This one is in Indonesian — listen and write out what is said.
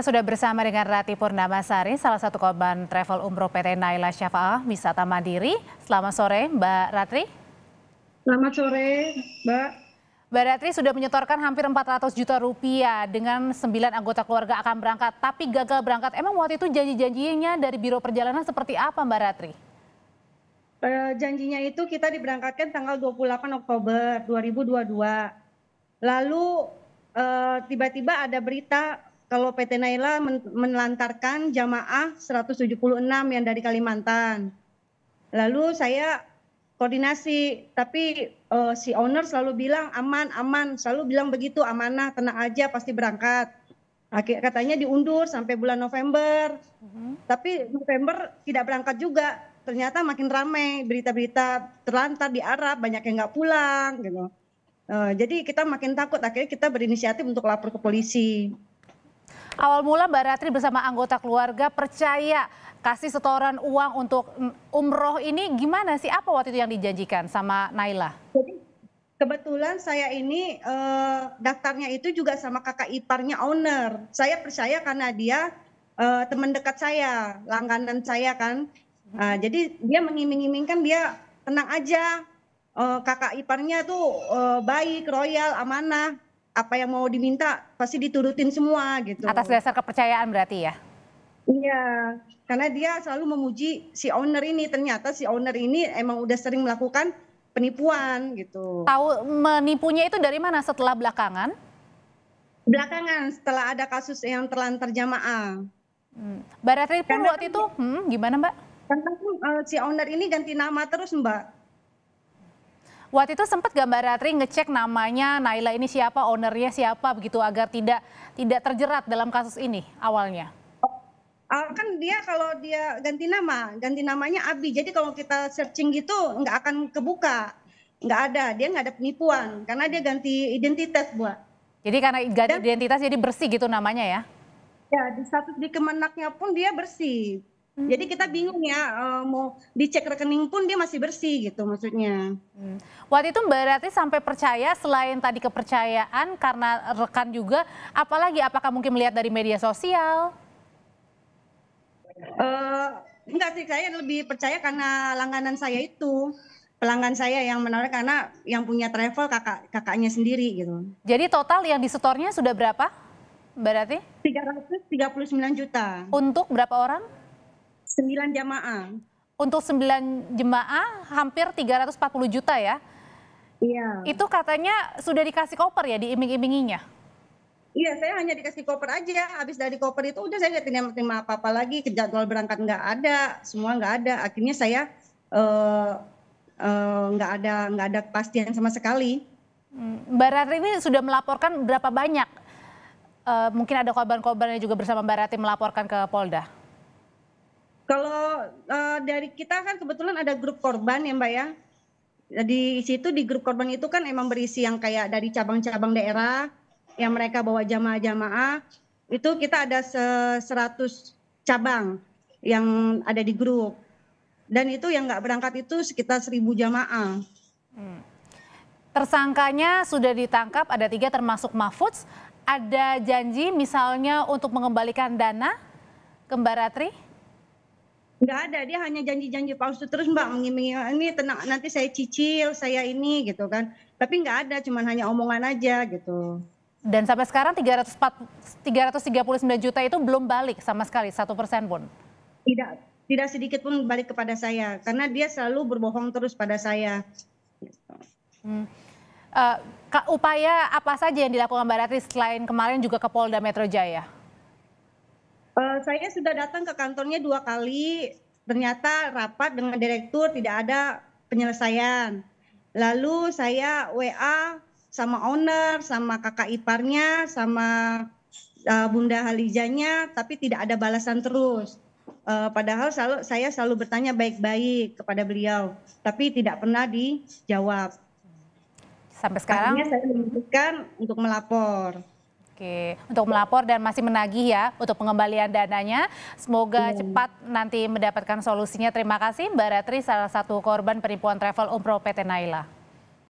Kita sudah bersama dengan Rati Purnamasari, salah satu korban travel umroh PT Naila Syafa'ah Wisata Mandiri. Selamat sore Mbak Ratri. Selamat sore Mbak. Mbak Ratri sudah menyetorkan hampir 400 juta rupiah dengan 9 anggota keluarga akan berangkat, tapi gagal berangkat. Emang waktu itu janji-janjinya dari Biro Perjalanan seperti apa Mbak Ratri? Eh, janjinya itu kita diberangkatkan tanggal 28 Oktober 2022. Lalu eh, tiba-tiba uh, tiba -tiba ada berita kalau PT Naila menelantarkan jamaah 176 yang dari Kalimantan. Lalu saya koordinasi, tapi uh, si owner selalu bilang aman, aman, selalu bilang begitu, amanah, tenang aja pasti berangkat. Akhir katanya diundur sampai bulan November. Uh-huh. Tapi November tidak berangkat juga. Ternyata makin ramai berita-berita terlantar di Arab, banyak yang nggak pulang gitu. Uh, jadi kita makin takut akhirnya kita berinisiatif untuk lapor ke polisi. Awal mula Mbak Ratri bersama anggota keluarga percaya kasih setoran uang untuk umroh ini gimana sih? Apa waktu itu yang dijanjikan sama Naila? Jadi kebetulan saya ini eh, daftarnya itu juga sama kakak iparnya owner. Saya percaya karena dia eh, teman dekat saya, langganan saya kan. Nah, jadi dia mengiming-imingkan dia tenang aja. uh, kakak iparnya tuh uh, baik, royal, amanah apa yang mau diminta pasti diturutin semua gitu. Atas dasar kepercayaan berarti ya? Iya, karena dia selalu memuji si owner ini. Ternyata si owner ini emang udah sering melakukan penipuan gitu. Tahu menipunya itu dari mana setelah belakangan? Belakangan setelah ada kasus yang terlantar jamaah. Hmm. Baratri pun waktu kan itu hmm, gimana Mbak? Karena uh, si owner ini ganti nama terus Mbak Waktu itu sempat gak Mbak Ratri ngecek namanya Naila ini siapa, ownernya siapa begitu agar tidak tidak terjerat dalam kasus ini awalnya? uh, kan dia kalau dia ganti nama, ganti namanya Abi. Jadi kalau kita searching gitu nggak akan kebuka, nggak ada. Dia nggak ada penipuan karena dia ganti identitas buat. Jadi karena ganti Dan, identitas jadi bersih gitu namanya ya? Ya di status di kemenaknya pun dia bersih jadi kita hmm. bingung ya eh, mau dicek rekening pun dia masih bersih gitu maksudnya. Hmm. Waktu itu berarti sampai percaya selain tadi kepercayaan karena rekan juga, apalagi apakah mungkin melihat dari media sosial? Uh, enggak sih saya lebih percaya karena langganan saya itu pelanggan saya yang menarik karena yang punya travel kakak kakaknya sendiri gitu. Jadi total yang disetornya sudah berapa? Berarti 339 juta. Untuk berapa orang? 9 jemaah. Untuk 9 jemaah hampir 340 juta ya? Iya. Itu katanya sudah dikasih koper ya diiming-iminginya? Iya, saya hanya dikasih koper aja. Habis dari koper itu udah saya nggak terima, apa-apa lagi. Jadwal berangkat nggak ada, semua nggak ada. Akhirnya saya eh, eh, nggak uh, uh, ada nggak ada kepastian sama sekali. Hmm, Barat ini sudah melaporkan berapa banyak? Uh, mungkin ada korban-korban yang juga bersama Barat melaporkan ke Polda. Kalau uh, dari kita kan kebetulan ada grup korban ya Mbak ya. Di situ di grup korban itu kan emang berisi yang kayak dari cabang-cabang daerah yang mereka bawa jamaah-jamaah. Itu kita ada 100 cabang yang ada di grup. Dan itu yang nggak berangkat itu sekitar 1000 jamaah. Hmm. Tersangkanya sudah ditangkap, ada tiga termasuk Mahfudz. Ada janji misalnya untuk mengembalikan dana ke Mbak Ratri? nggak ada dia hanya janji-janji palsu terus mbak mengiming ah, ini tenang nanti saya cicil saya ini gitu kan tapi nggak ada cuman hanya omongan aja gitu dan sampai sekarang 340, 339 juta itu belum balik sama sekali satu persen pun tidak tidak sedikit pun balik kepada saya karena dia selalu berbohong terus pada saya hmm. uh, upaya apa saja yang dilakukan Mbak Ratri selain kemarin juga ke Polda Metro Jaya Eh, saya sudah datang ke kantornya dua kali ternyata rapat dengan direktur tidak ada penyelesaian lalu saya wa sama owner sama kakak iparnya sama uh, bunda halijanya tapi tidak ada balasan terus uh, padahal selalu, saya selalu bertanya baik-baik kepada beliau tapi tidak pernah dijawab sampai sekarang Akhirnya saya memutuskan untuk melapor Oke, untuk melapor dan masih menagih ya untuk pengembalian dananya. Semoga hmm. cepat nanti mendapatkan solusinya. Terima kasih Mbak Ratri, salah satu korban penipuan travel umroh PT Naila.